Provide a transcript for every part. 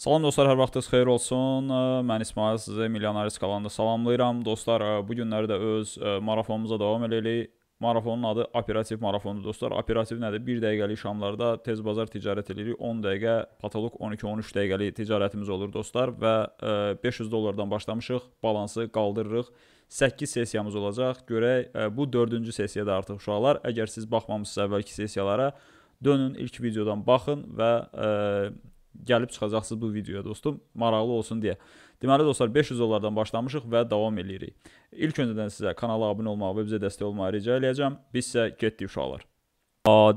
Salam dostlar, hər vaxtınız xeyir olsun. Mən İsmail sizə Milyonaris kanalında salamlayıram. Dostlar, bu günləri də öz marafonumuza davam eləyirik. Marafonun adı operativ marafonudur dostlar. Operativ nədir? 1 dəqiqəlik şamlarda tez bazar ticarət eləyirik. 10 dəqiqə, patolog 12-13 dəqiqəlik ticarətimiz olur dostlar və 500 dollardan başlamışıq. Balansı qaldırırıq. 8 sessiyamız olacaq. Görək bu 4-cü sessiyada artıq uşaqlar. Əgər siz baxmamısınız əvvəlki sessiyalara, dönün ilk videodan baxın və gəlib çıxacaqsınız bu videoya dostum. Maraqlı olsun deyə. Deməli dostlar 500 dollardan başlamışıq və davam eləyirik. İlk öncədən sizə kanala abunə olmağı və bizə dəstək olmağı rica eləyəcəm. Biz isə getdik uşaqlar.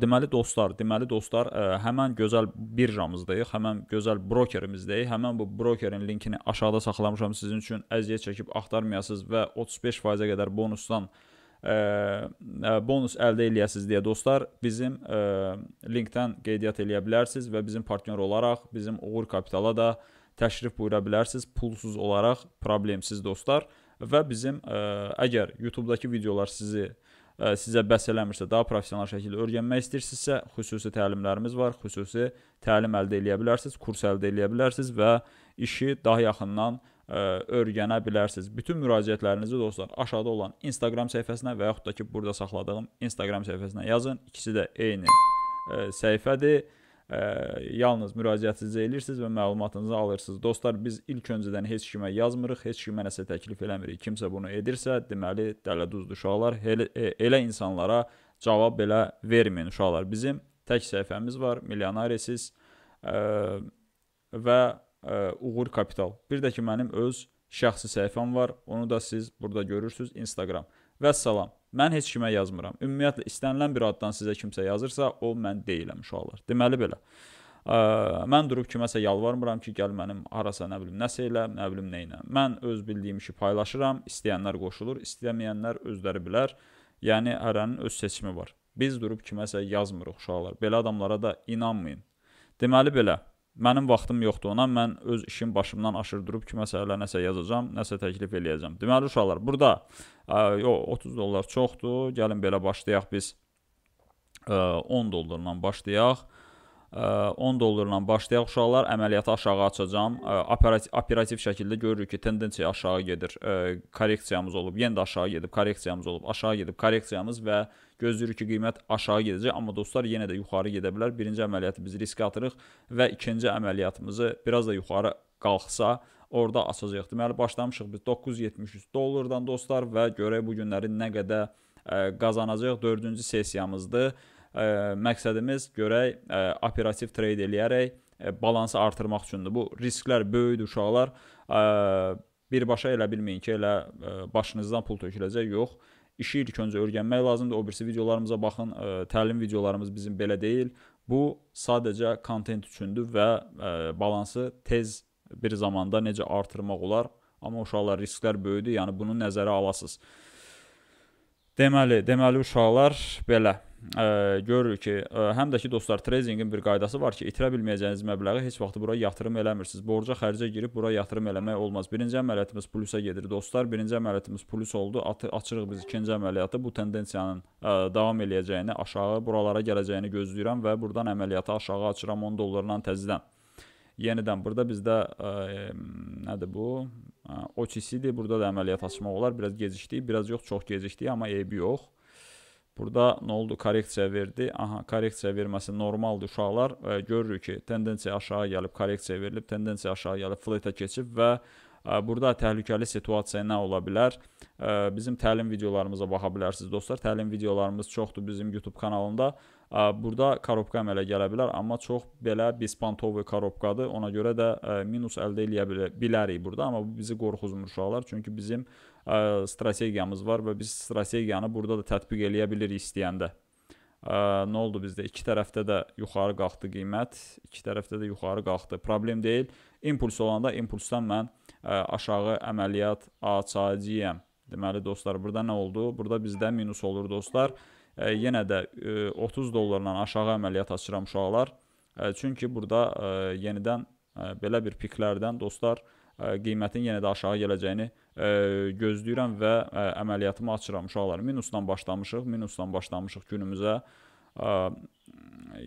Deməli dostlar, deməli dostlar, ə, həmən gözəl birjamızdayıq, həmən gözəl brokerimizdəyik. Həmən bu brokerin linkini aşağıda saxlamışam sizin üçün. Əziyyət çəkib axtarmayasınız və 35%-ə qədər bonusdan ə, bonus əldə eləyəsiz deyə dostlar bizim ə, linkdən qeydiyyat eləyə bilərsiniz və bizim partnyor olaraq bizim Uğur Kapitala da təşrif buyura bilərsiniz pulsuz olaraq problemsiz dostlar və bizim ə, əgər YouTube-dakı videolar sizi ə, sizə bəs eləmirsə, daha professional şəkildə öyrənmək istəyirsinizsə, xüsusi təlimlərimiz var. Xüsusi təlim əldə eləyə bilərsiniz, kurs əldə eləyə bilərsiniz və işi daha yaxından ə, e, öyrənə bilərsiniz. Bütün müraciətlərinizi dostlar aşağıda olan Instagram səhifəsinə və yaxud da ki, burada saxladığım Instagram səhifəsinə yazın. İkisi də eyni ə, e, səhifədir. Ə, e, yalnız müraciətinizi eləyirsiniz və məlumatınızı alırsınız. Dostlar, biz ilk öncədən heç kimə yazmırıq, heç kimə nəsə təklif eləmirik. Kimsə bunu edirsə, deməli dələduzdur uşaqlar. Elə, elə insanlara cavab belə verməyin uşaqlar. Bizim tək səhifəmiz var, milyonerisiz və Uğur Kapital. Bir də ki, mənim öz şəxsi səhifəm var. Onu da siz burada görürsüz Instagram. Və salam. Mən heç kimə yazmıram. Ümumiyyətlə istənilən bir addan sizə kimsə yazırsa, o mən deyiləm uşaqlar. Deməli belə. Ə, mən durub kiməsə yalvarmıram ki, gəl mənim harasa nə bilim nəsə elə, nə bilim nə ilə. Mən öz bildiyim işi paylaşıram, istəyənlər qoşulur, istəməyənlər özləri bilər. Yəni hərənin öz seçimi var. Biz durub kiməsə yazmırıq uşaqlar. Belə adamlara da inanmayın. Deməli belə. Mənim vaxtım yoxdur ona. Mən öz işim başımdan aşır durub ki, məsələlər nəsə yazacağam, nəsə təklif eləyəcəm. Deməli uşaqlar, burada ə, yo 30 dollar çoxdur. Gəlin belə başlayaq biz ə, 10 dollarla başlayaq. 10 dollarla başlayaq uşaqlar, əməliyyatı aşağı açacağam. Operativ, operativ şəkildə görürük ki, tendensiya aşağı gedir. Korreksiyamız olub, yenə də aşağı gedib, korreksiyamız olub, aşağı gedib, korreksiyamız və gözləyirik ki, qiymət aşağı gedəcək, amma dostlar yenə də yuxarı gedə bilər. Birinci əməliyyatı biz riskə atırıq və ikinci əməliyyatımızı biraz da yuxarı qalxsa orada açacağıq. Deməli başlamışıq biz 973 dollardan dostlar və görək bu günləri nə qədər e, qazanacaq. 4-cü sessiyamızdır məqsədimiz görək operativ treyd eləyərək balansı artırmaq üçündür. Bu risklər böyükdür uşaqlar. Birbaşa elə bilməyin ki, elə başınızdan pul töküləcək, yox. İşi ilk öncə öyrənmək lazımdır. O birisi videolarımıza baxın. Təlim videolarımız bizim belə deyil. Bu sadəcə kontent üçündür və balansı tez bir zamanda necə artırmaq olar. Amma uşaqlar risklər böyükdür. Yəni bunu nəzərə alasınız. Deməli, deməli uşaqlar belə ə, görürük ki, ə, həm də ki dostlar, treyzingin bir qaydası var ki, itirə bilməyəcəyiniz məbləği heç vaxt bura yatırım eləmirsiniz. Borca xərcə girib bura yatırım eləmək olmaz. Birinci əməliyyatımız plusa gedir dostlar. Birinci əməliyyatımız plus oldu. At açırıq biz ikinci əməliyyatı. Bu tendensiyanın ə, davam eləyəcəyini, aşağı buralara gələcəyini gözləyirəm və burdan əməliyyatı aşağı açıram 10 dollarla təzədən. Yenidən burada bizdə ə, nədir bu? OTC-dir. Burada da əməliyyat açmaq olar. Biraz gecikdik, biraz yox, çox gecikdik, amma eybi yox. Burada nə oldu? Korreksiya verdi. Aha, korreksiya verməsi normaldır uşaqlar. E, görürük ki, tendensiya aşağı gəlib, korreksiya verilib, tendensiya aşağı gəlib, flata keçib və Burada təhlükəli situasiya nə ola bilər? Bizim təlim videolarımıza baxa bilərsiniz dostlar. Təlim videolarımız çoxdur bizim YouTube kanalında. Burada korobka əmələ gələ bilər, amma çox belə bispantovu korobkadır. Ona görə də minus əldə eləyə bilərik burada, amma bu bizi qorxuzmur uşaqlar. Çünki bizim strategiyamız var və biz strategiyanı burada da tətbiq eləyə bilirik istəyəndə ə, nə oldu bizdə? İki tərəfdə də yuxarı qalxdı qiymət, iki tərəfdə də yuxarı qalxdı. Problem deyil. İmpuls olanda impulsdan mən ə, e, aşağı əməliyyat açacağam. Deməli dostlar, burada nə oldu? Burada bizdə minus olur dostlar. Ə, e, yenə də ə, e, 30 dollarla aşağı əməliyyat açıram uşaqlar. Ə, çünki burada ə, yenidən ə, belə bir piklərdən dostlar ə, qiymətin yenə də aşağı gələcəyini ə, gözləyirəm və ə, əməliyyatımı açıram uşaqlar. Minusdan başlamışıq, minusdan başlamışıq günümüzə. Ə,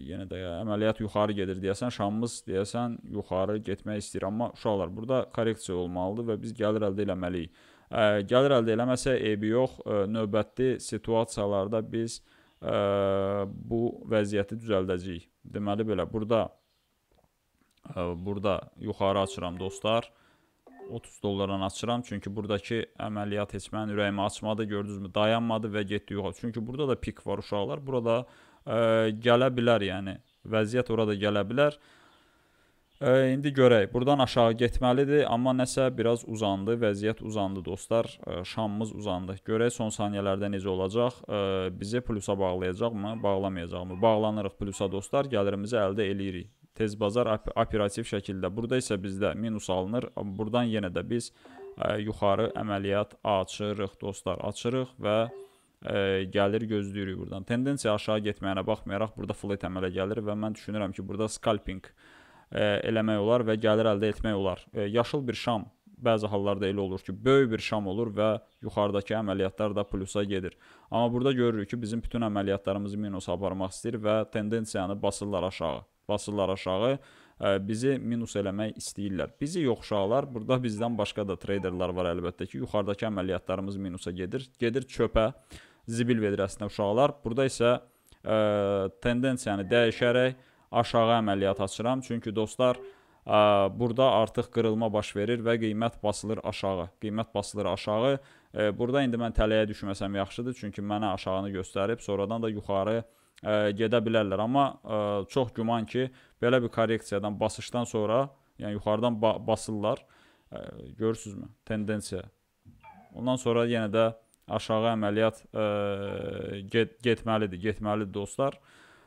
yenə də əməliyyat yuxarı gedir deyəsən, şamımız deyəsən yuxarı getmək istəyir, amma uşaqlar burada korreksiya olmalıdır və biz gəlir əldə eləməliyik. Ə, gəlir əldə eləməsə eybi yox, ə, növbəti situasiyalarda biz ə, bu vəziyyəti düzəldəcəyik. Deməli belə burada ə, burada yuxarı açıram dostlar. Ə, 30 dollardan açıram. Çünki buradakı əməliyyat heç mənim ürəyimi açmadı, gördünüzmü? Dayanmadı və getdi yoxa. Çünki burada da pik var uşaqlar. Burada e, gələ bilər, yəni vəziyyət orada gələ bilər. E, indi görək. Burdan aşağı getməlidir, amma nəsə biraz uzandı, vəziyyət uzandı dostlar. E, şamımız uzandı. Görək son saniyələrdə necə olacaq? E, bizi plusa bağlayacaqmı, bağlamayacaqmı? Bağlanırıq plusa dostlar, gələrimizi əldə eləyirik tez bazar operativ şəkildə. Burada isə bizdə minus alınır. Buradan yenə də biz ə, e, yuxarı əməliyyat açırıq dostlar, açırıq və ə, e, gəlir gözləyirik buradan. Tendensiya aşağı getməyinə baxmayaraq burada float əmələ gəlir və mən düşünürəm ki, burada scalping ə, e, eləmək olar və gəlir əldə etmək olar. Ə, yaşıl bir şam bəzi hallarda elə olur ki, böyük bir şam olur və yuxarıdakı əməliyyatlar da plusa gedir. Amma burada görürük ki, bizim bütün əməliyyatlarımız minusa aparmaq istəyir və tendensiyanı basırlar aşağı basırlar aşağı e, bizi minus eləmək istəyirlər. Bizi yox uşaqlar, burada bizdən başqa da treyderlər var əlbəttə ki, yuxarıdakı əməliyyatlarımız minusa gedir. Gedir çöpə, zibil vedrəsinə uşaqlar. Burada isə ə, e, tendensiyanı dəyişərək aşağı əməliyyat açıram. Çünki dostlar, ə, e, burada artıq qırılma baş verir və qiymət basılır aşağı. Qiymət basılır aşağı. Ə, burada indi mən tələyə düşməsəm yaxşıdır, çünki mənə aşağını göstərib, sonradan da yuxarı ə, gedə bilərlər. Amma ə, çox güman ki, belə bir korreksiyadan, basışdan sonra, yəni yuxarıdan ba basırlar. Ə, görürsünüzmü? Tendensiya. Ondan sonra yenə də aşağı əməliyyat ə, get getməlidir, getməlidir dostlar.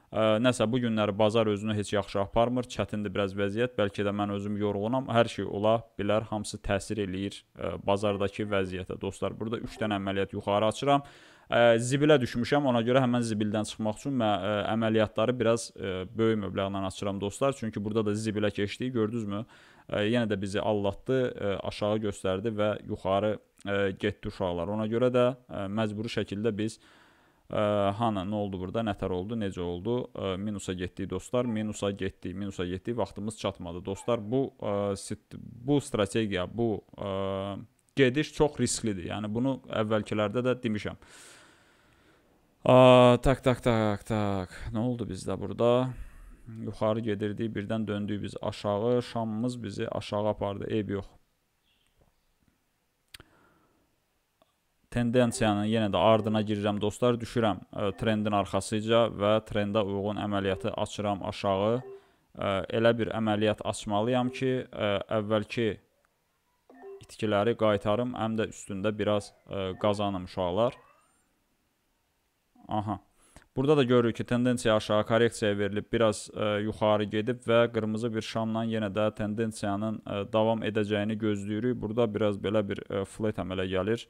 Ə, nəsə bu günləri bazar özünü heç yaxşı aparmır, çətindir biraz vəziyyət. Bəlkə də mən özüm yorğunam. Hər şey ola bilər, hamısı təsir eləyir ə, bazardakı vəziyyətə. Dostlar, burada 3 dənə əməliyyat yuxarı açıram zibilə düşmüşəm. Ona görə həmin zibildən çıxmaq üçün mən ə, əməliyyatları biraz ə, böyük məbləğlə açıram dostlar. Çünki burada da zibilə keçdik, gördünüzmü? Ə, yenə də bizi allatdı, ə, aşağı göstərdi və yuxarı ə, getdi uşaqlar. Ona görə də ə, məcburi şəkildə biz ə, hanı nə oldu burada, nətər oldu, necə oldu? Ə, minusa getdik dostlar, minusa getdik, minusa getdik, vaxtımız çatmadı dostlar. Bu ə, bu strategiya, bu ə, gediş çox risklidir. Yəni bunu əvvəlkilərdə də demişəm. A, tak, tak, tak, tak. Nə oldu bizdə burada? Yuxarı gedirdik, birdən döndük biz aşağı. Şamımız bizi aşağı apardı. Eyb yox. Tendensiyanın yenə də ardına girirəm dostlar, düşürəm ə, e, trendin arxasıca və trendə uyğun əməliyyatı açıram aşağı. Ə, e, elə bir əməliyyat açmalıyam ki, ə, e, əvvəlki itkiləri qaytarım, həm də üstündə biraz ə, qazanım uşaqlar. Aha. Burada da görürük ki, tendensiya aşağı, korreksiyaya verilib, biraz ə, e, yuxarı gedib və qırmızı bir şamla yenə də tendensiyanın ə, e, davam edəcəyini gözləyirik. Burada biraz belə bir ə, e, flat əmələ gəlir.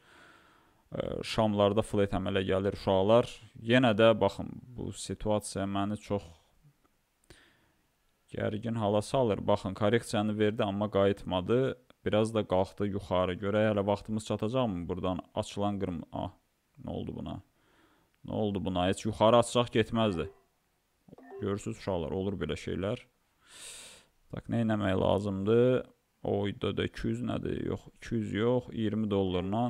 Ə, şamlarda flat əmələ gəlir uşaqlar. Yenə də baxın, bu situasiya məni çox gərgin hala salır. Baxın, korreksiyanı verdi, amma qayıtmadı. Biraz da qalxdı yuxarı. Görək hələ vaxtımız çatacaqmı burdan açılan qırmızı? Ah, nə oldu buna? Nə oldu buna? Heç yuxarı açsaq getməzdi. Görürsüz uşaqlar, olur belə şeylər. Tak, nə eləmək lazımdır? Oyda da 200 nədir? Yox, 200 yox, 20 dollarla.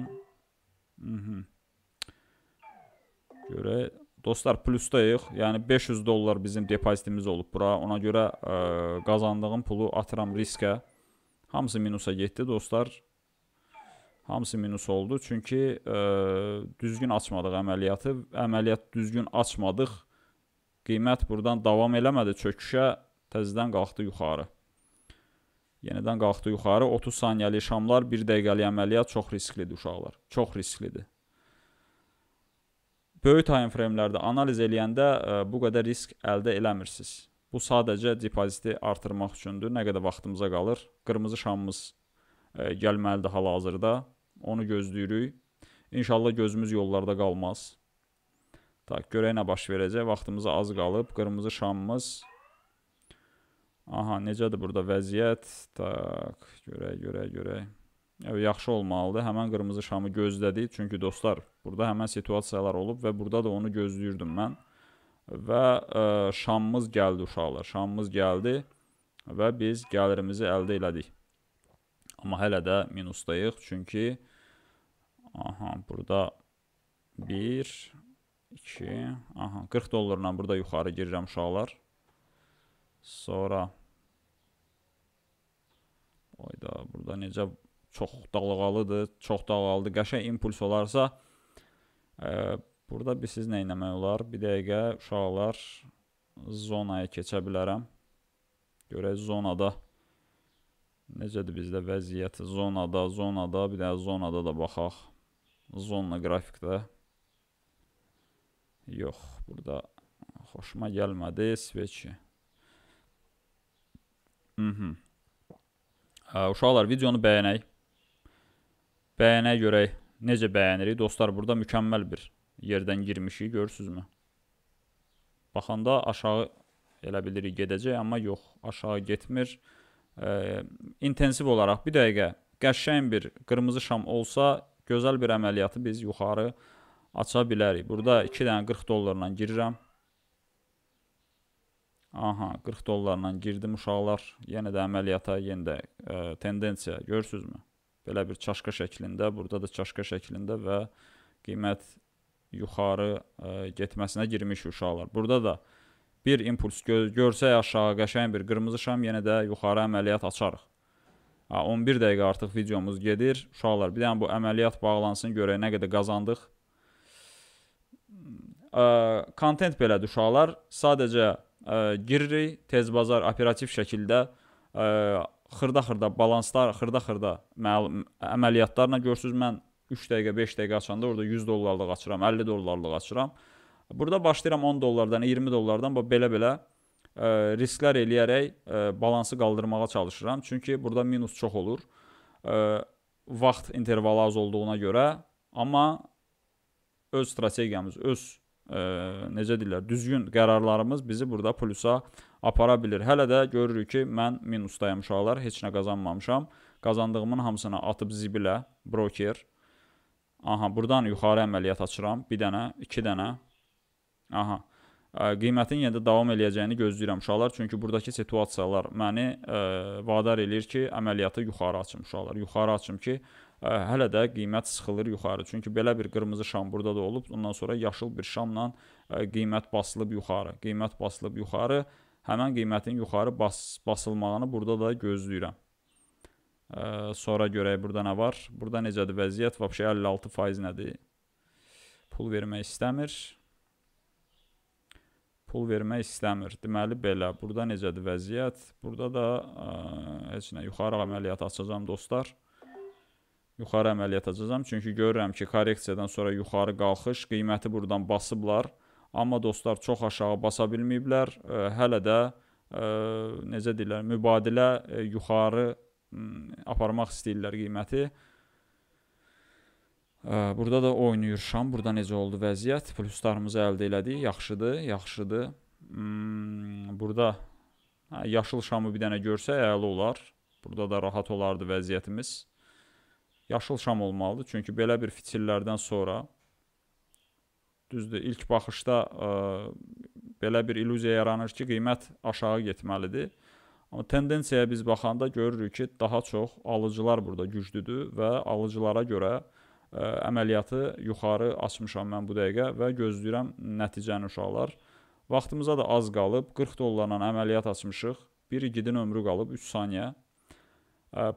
Mhm. Görə dostlar plusdayıq. Yəni 500 dollar bizim depozitimiz olub bura. Ona görə ə, e, qazandığım pulu atıram riskə. Hamısı minusa getdi dostlar. Hamısı minus oldu. Çünki ə, e, düzgün açmadıq əməliyyatı. Əməliyyat düzgün açmadıq. Qiymət buradan davam eləmədi çöküşə, təzədən qalxdı yuxarı. Yenidən qalxdı yuxarı. 30 saniyəli şamlar, 1 dəqiqəlik əməliyyat çox risklidir uşaqlar. Çox risklidir. Böyük time frame-lərdə analiz eləyəndə ə, e, bu qədər risk əldə eləmirsiniz. Bu sadəcə depoziti artırmaq üçündür. Nə qədər vaxtımıza qalır? Qırmızı şamımız ə, e, gəlməlidir hal-hazırda. Onu gözləyirik. İnşallah gözümüz yollarda qalmaz. Tak, görək nə baş verəcək. Vaxtımız az qalıb. Qırmızı şamımız. Aha, necədir burada vəziyyət? Tak, görək, görək, görək. Əv, yaxşı olmalıdır. Həmən qırmızı şamı gözlədik. Çünki dostlar, burada həmən situasiyalar olub və burada da onu gözləyirdim mən. Və ə, e, şamımız gəldi uşaqlar. Şamımız gəldi və biz gəlirimizi əldə elədik. Amma hələ də minusdayıq. Çünki aha, burada 1, 2, aha, 40 dollarla burada yuxarı girirəm uşaqlar. Sonra Oyda, burada necə çox dalğalıdır, çox dalğalıdır. Qəşəng impuls olarsa, ə, e, burada bir siz nə etmək olar? Bir dəqiqə uşaqlar zonaya keçə bilərəm. Görək zonada Necədir bizdə vəziyyət? Zonada, zonada, bir də zonada da baxaq. Zonla qrafikdə. Yox, burada xoşuma gəlmədi sveçi. Mhm. Uşaqlar, videonu bəyənək. Bəyənək görək. Necə bəyənirik? Dostlar, burada mükəmməl bir yerdən girmişik, görürsünüzmü? Baxanda aşağı elə bilirik gedəcək, amma yox, aşağı getmir. Yox e, intensiv olaraq bir dəqiqə qəşəng bir qırmızı şam olsa, gözəl bir əməliyyatı biz yuxarı aça bilərik. Burada 2 dənə 40 dollarla girirəm. Aha, 40 dollarla girdim uşaqlar. Yenə də əməliyyata, yenə də e, tendensiya görürsüzmü? Belə bir çaşqa şəklində, burada da çaşqa şəklində və qiymət yuxarı e, getməsinə girmiş uşaqlar. Burada da bir impuls gör görsək aşağı qəşəng bir qırmızı şam yenə də yuxarı əməliyyat açarıq. Ha, 11 dəqiqə artıq videomuz gedir. Uşaqlar, bir dənə bu əməliyyat bağlansın görək nə qədər qazandıq. Kontent belədir uşaqlar. Sadəcə ə, giririk tez bazar operativ şəkildə xırda-xırda balanslar, xırda-xırda əməliyyatlarla görürsüz mən 3 dəqiqə, 5 dəqiqə açanda orada 100 dollarlıq açıram, 50 dollarlıq açıram. Burada başlayıram 10 dollardan, 20 dollardan belə-belə ə, e, risklər eləyərək ə, e, balansı qaldırmağa çalışıram. Çünki burada minus çox olur. Ə, e, vaxt intervalı az olduğuna görə, amma öz strategiyamız, öz ə, necə deyirlər, düzgün qərarlarımız bizi burada plusa apara bilər. Hələ də görürük ki, mən minusdayam uşaqlar, heç nə qazanmamışam. Qazandığımın hamısını atıb zibilə broker. Aha, buradan yuxarı əməliyyat açıram. Bir dənə, iki dənə, Aha. Qiymətin yenə də davam eləyəcəyini gözləyirəm uşaqlar, çünki buradakı situasiyalar məni ə, vadar eləyir ki, əməliyyatı yuxarı açım uşaqlar, yuxarı açım ki, ə, hələ də qiymət sıxılır yuxarı. Çünki belə bir qırmızı şam burada da olub, ondan sonra yaşıl bir şamla ə, qiymət basılıb yuxarı. Qiymət basılıb yuxarı. Həmin qiymətin yuxarı bas basılmağını burada da gözləyirəm. Ə, sonra görək burada nə var. Burada necədir vəziyyət? Vəbşə 56% nədir? Pul vermək istəmir pul vermək istəmir. Deməli belə, burada necədir vəziyyət? Burada da ə, heç nə yuxarı əməliyyat açacağam dostlar. Yuxarı əməliyyat açacağam çünki görürəm ki, korreksiyadan sonra yuxarı qalxış qiyməti buradan basıblar. Amma dostlar çox aşağı basa bilməyiblər. Ə, hələ də ə, necə deyirlər, mübadilə ə, yuxarı ə, aparmaq istəyirlər qiyməti. Burada da oynayır Şam. Burada necə oldu vəziyyət? Pluslarımızı əldə elədik. Yaxşıdır, yaxşıdır. Hmm, burada hə, yaşıl Şamı bir dənə görsək əli olar. Burada da rahat olardı vəziyyətimiz. Yaşıl Şam olmalıdır. Çünki belə bir fitillərdən sonra düzdür, ilk baxışda ə, e, belə bir illüziya yaranır ki, qiymət aşağı getməlidir. Amma tendensiyaya biz baxanda görürük ki, daha çox alıcılar burada güclüdür və alıcılara görə ə, əməliyyatı yuxarı açmışam mən bu dəqiqə və gözləyirəm nəticəni uşaqlar. Vaxtımıza da az qalıb, 40 dollarla əməliyyat açmışıq. Bir igidin ömrü qalıb 3 saniyə.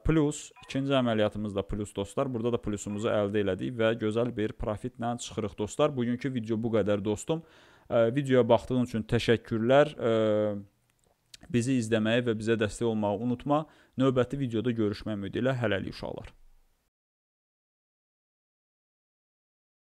Plus, ikinci əməliyyatımız da plus dostlar. Burada da plusumuzu əldə elədik və gözəl bir profitlə çıxırıq dostlar. Bugünkü video bu qədər dostum. Videoya baxdığın üçün təşəkkürlər. Bizi izləməyi və bizə dəstək olmağı unutma. Növbəti videoda görüşmək ümidi ilə hələlik uşaqlar.